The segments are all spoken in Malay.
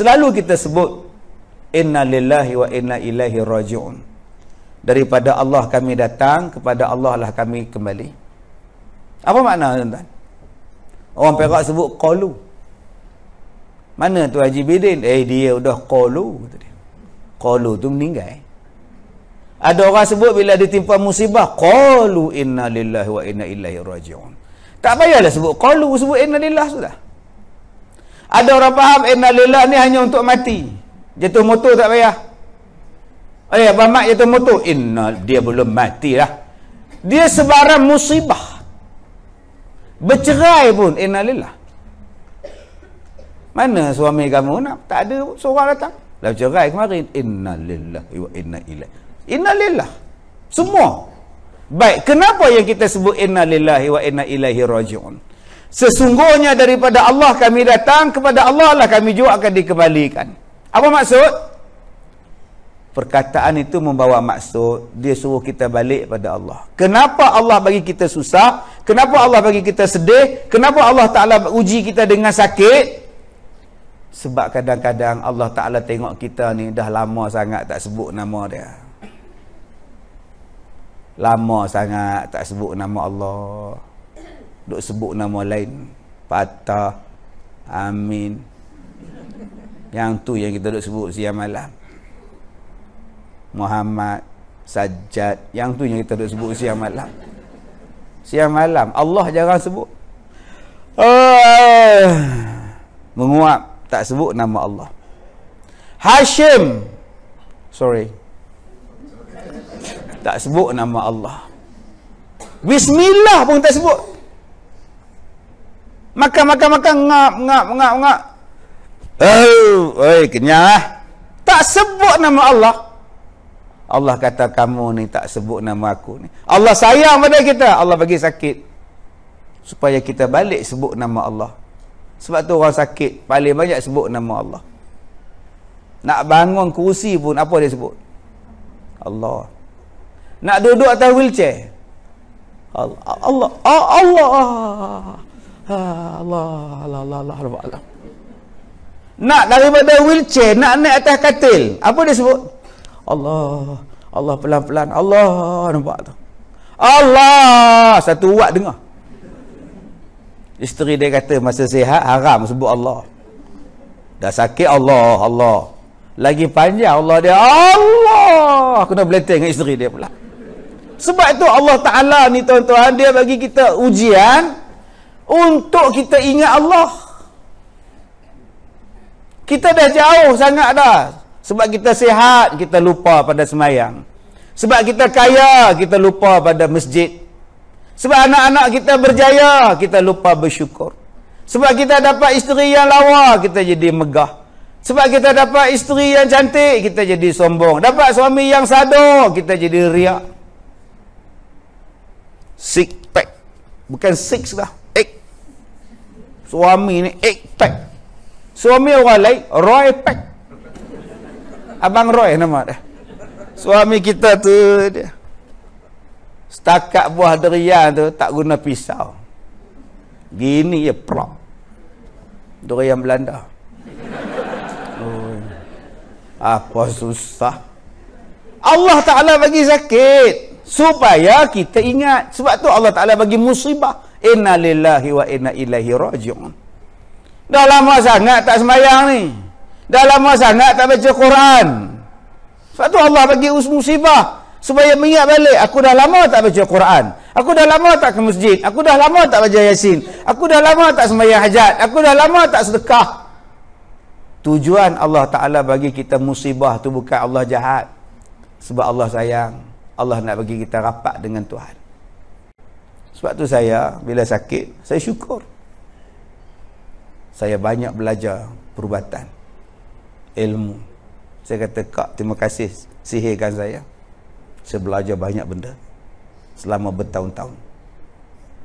selalu kita sebut inna lillahi wa inna Ilahi rajiun daripada Allah kami datang kepada Allah lah kami kembali apa makna tuan-tuan orang Perak sebut qalu mana tu Haji Bidin eh dia sudah qalu kata qalu tu meninggal ada orang sebut bila ditimpa musibah qalu inna lillahi wa inna Ilahi rajiun tak payahlah sebut qalu sebut inna lillahi sudah ada orang faham inna eh, lillah ni hanya untuk mati. Jatuh motor tak payah. Eh, Abang Mat jatuh motor. Inna, dia belum mati lah. Dia sebarang musibah. Bercerai pun inna eh, lillah. Mana suami kamu nak? Tak ada seorang datang. Dah cerai kemarin. Inna lillah. Inna ilah. Inna lillah. Semua. Baik, kenapa yang kita sebut inna lillahi wa inna ilaihi raji'un? Sesungguhnya daripada Allah kami datang kepada Allah lah kami juga akan dikembalikan. Apa maksud? Perkataan itu membawa maksud dia suruh kita balik pada Allah. Kenapa Allah bagi kita susah? Kenapa Allah bagi kita sedih? Kenapa Allah Taala uji kita dengan sakit? Sebab kadang-kadang Allah Taala tengok kita ni dah lama sangat tak sebut nama dia. Lama sangat tak sebut nama Allah duk sebut nama lain patah amin yang tu yang kita duk sebut siang malam Muhammad Sajjad yang tu yang kita duk sebut siang malam siang malam Allah jarang sebut oh, menguap tak sebut nama Allah Hashim sorry tak sebut nama Allah Bismillah pun tak sebut Makan, makan, makan. Ngap, ngap, ngap, ngap. Oh, oi, kenyang lah. Tak sebut nama Allah. Allah kata kamu ni tak sebut nama aku ni. Allah sayang pada kita. Allah bagi sakit. Supaya kita balik sebut nama Allah. Sebab tu orang sakit paling banyak sebut nama Allah. Nak bangun kursi pun apa dia sebut? Allah. Nak duduk atas wheelchair? Allah. Allah. Allah. Allah. Allah, Allah, Allah, Allah, Allah, Allah. Nak daripada wheelchair, nak naik atas katil. Apa dia sebut? Allah, Allah pelan-pelan. Allah, nampak tu. Allah, satu wat dengar. Isteri dia kata masa sihat haram sebut Allah. Dah sakit Allah, Allah. Lagi panjang Allah dia, Allah. Aku dah berlentang dengan isteri dia pula. Sebab itu Allah Ta'ala ni tuan-tuan, dia bagi kita Ujian untuk kita ingat Allah. Kita dah jauh sangat dah. Sebab kita sihat, kita lupa pada semayang. Sebab kita kaya, kita lupa pada masjid. Sebab anak-anak kita berjaya, kita lupa bersyukur. Sebab kita dapat isteri yang lawa, kita jadi megah. Sebab kita dapat isteri yang cantik, kita jadi sombong. Dapat suami yang sado, kita jadi riak. Six pack. Bukan six lah suami ni eight pack suami orang lain Roy pack abang Roy nama dia suami kita tu dia setakat buah durian tu tak guna pisau gini je prop durian Belanda oh. apa susah Allah Ta'ala bagi sakit supaya kita ingat sebab tu Allah Ta'ala bagi musibah Inna lillahi wa inna ilahi raji'un. Dah lama sangat tak semayang ni. Dah lama sangat tak baca Quran. Sebab tu Allah bagi musibah supaya mengingat balik aku dah lama tak baca Quran. Aku dah lama tak ke masjid. Aku dah lama tak baca Yasin. Aku dah lama tak sembahyang hajat. Aku dah lama tak sedekah. Tujuan Allah Taala bagi kita musibah tu bukan Allah jahat. Sebab Allah sayang. Allah nak bagi kita rapat dengan Tuhan. Sebab tu saya bila sakit, saya syukur. Saya banyak belajar perubatan. Ilmu. Saya kata, Kak, terima kasih sihirkan saya. Saya belajar banyak benda. Selama bertahun-tahun.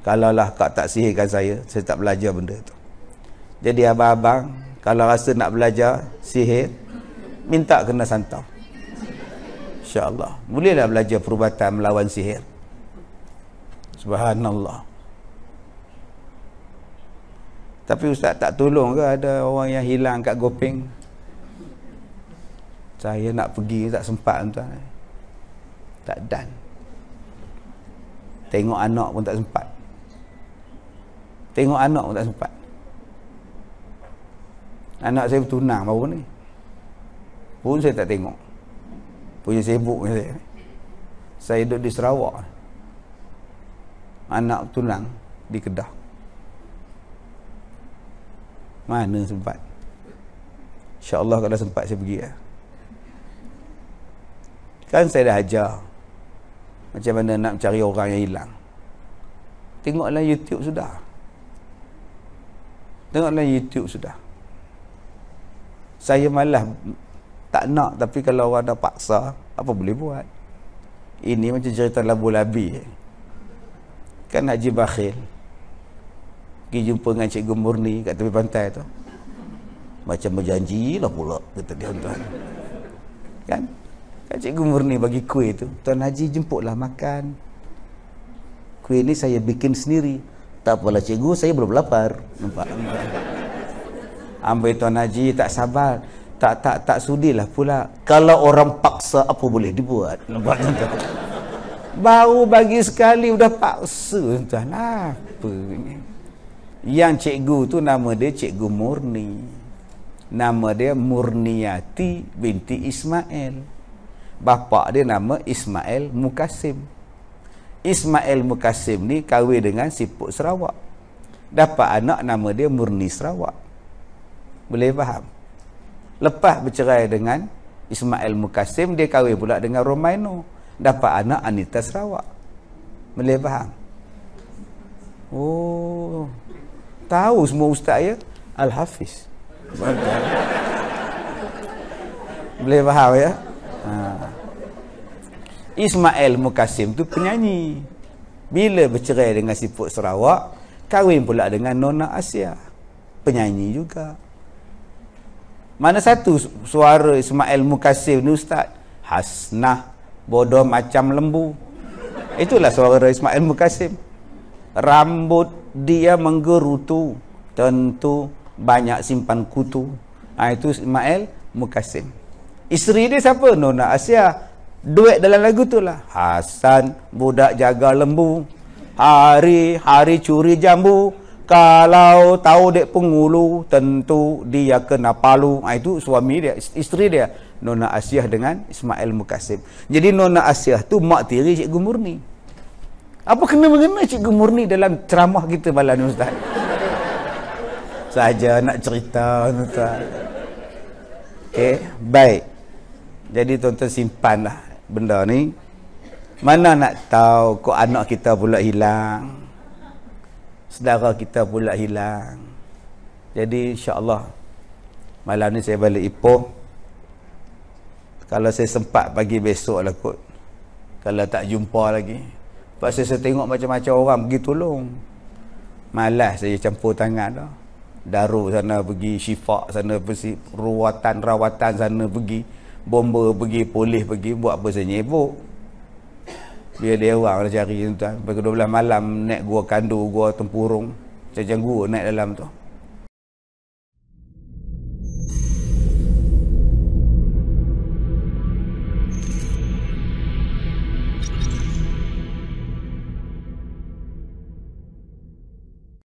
Kalaulah Kak tak sihirkan saya, saya tak belajar benda tu. Jadi abang-abang, kalau rasa nak belajar sihir, minta kena santau. InsyaAllah. Bolehlah belajar perubatan melawan sihir. Subhanallah. Tapi ustaz tak tolong ke ada orang yang hilang kat Gopeng? Saya nak pergi tak sempat tuan. Tak dan. Tengok anak pun tak sempat. Tengok anak pun tak sempat. Anak saya bertunang baru ni. Pun saya tak tengok. Punya sibuk saya. Saya duduk di Sarawak anak tulang di Kedah. Mana sempat? InsyaAllah kalau sempat saya pergi. Ya. Kan saya dah ajar macam mana nak cari orang yang hilang. Tengoklah YouTube sudah. Tengoklah YouTube sudah. Saya malah tak nak tapi kalau orang dah paksa apa boleh buat. Ini macam cerita labu labi. Eh kan Haji Bakhil pergi jumpa dengan Cikgu Murni kat tepi pantai tu macam berjanji lah pula kata dia tuan kan kan Cikgu Murni bagi kuih tu Tuan Haji jemput lah makan kuih ni saya bikin sendiri tak apalah Cikgu saya belum lapar nampak ambil Tuan Haji tak sabar tak tak tak sudilah pula kalau orang paksa apa boleh dibuat nampak tuan baru bagi sekali sudah paksa tuan apa ni yang cikgu tu nama dia cikgu murni nama dia murniati binti ismail bapa dia nama ismail mukasim ismail mukasim ni kahwin dengan siput sarawak dapat anak nama dia murni sarawak boleh faham lepas bercerai dengan ismail mukasim dia kahwin pula dengan romaino dapat anak Anita Sarawak. Boleh faham? Oh. Tahu semua ustaz ya? Al-Hafiz. Boleh faham ya? Ha. Ismail Mukasim tu penyanyi. Bila bercerai dengan Siput Sarawak, kahwin pula dengan Nona Asia. Penyanyi juga. Mana satu suara Ismail Mukasim ni ustaz? Hasnah bodoh macam lembu itulah suara Ismail Mukasim rambut dia menggerutu tentu banyak simpan kutu ha, itu Ismail Mukasim isteri dia siapa? Nona Asia duet dalam lagu tu lah Hasan budak jaga lembu hari-hari curi jambu kalau tahu dek pengulu tentu dia kena palu nah, itu suami dia isteri dia Nona Asiah dengan Ismail Mukasim jadi Nona Asiah tu mak tiri Cikgu Murni apa kena mengena Cikgu Murni dalam ceramah kita malam ni Ustaz saja nak cerita Ustaz okay, baik jadi tuan-tuan simpanlah benda ni mana nak tahu kok anak kita pula hilang saudara kita pula hilang. Jadi insya-Allah malam ni saya balik Ipoh. Kalau saya sempat pagi besok lah kot. Kalau tak jumpa lagi. Sebab saya, saya tengok macam-macam orang pergi tolong. Malas saya campur tangan lah, Daru sana pergi, syifak sana pergi, ruatan-rawatan sana pergi. Bomba pergi, polis pergi, buat apa saya nyebok. Biar dia dewang dia cari tuan pukul 12 malam naik gua kandu gua tempurung macam gua naik dalam tu